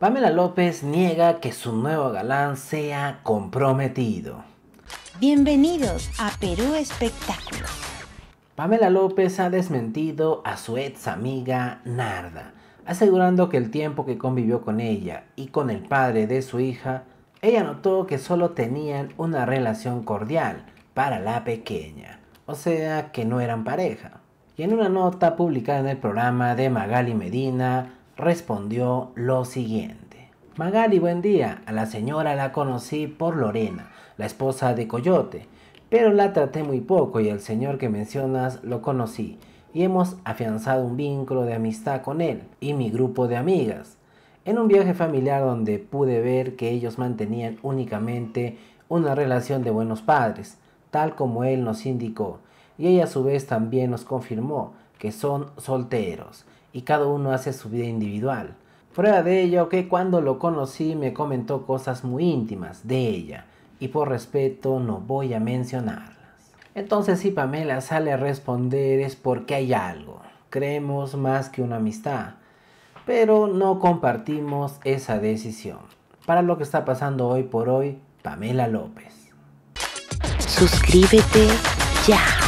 Pamela López niega que su nuevo galán sea comprometido. Bienvenidos a Perú Espectáculo. Pamela López ha desmentido a su ex amiga Narda, asegurando que el tiempo que convivió con ella y con el padre de su hija, ella notó que solo tenían una relación cordial para la pequeña, o sea que no eran pareja. Y en una nota publicada en el programa de Magali Medina, respondió lo siguiente. Magali, buen día. A la señora la conocí por Lorena, la esposa de Coyote, pero la traté muy poco y al señor que mencionas lo conocí y hemos afianzado un vínculo de amistad con él y mi grupo de amigas. En un viaje familiar donde pude ver que ellos mantenían únicamente una relación de buenos padres, tal como él nos indicó, y ella a su vez también nos confirmó que son solteros y cada uno hace su vida individual. Prueba de ello que cuando lo conocí me comentó cosas muy íntimas de ella y por respeto no voy a mencionarlas. Entonces si Pamela sale a responder es porque hay algo. Creemos más que una amistad, pero no compartimos esa decisión. Para lo que está pasando hoy por hoy, Pamela López. Suscríbete ya.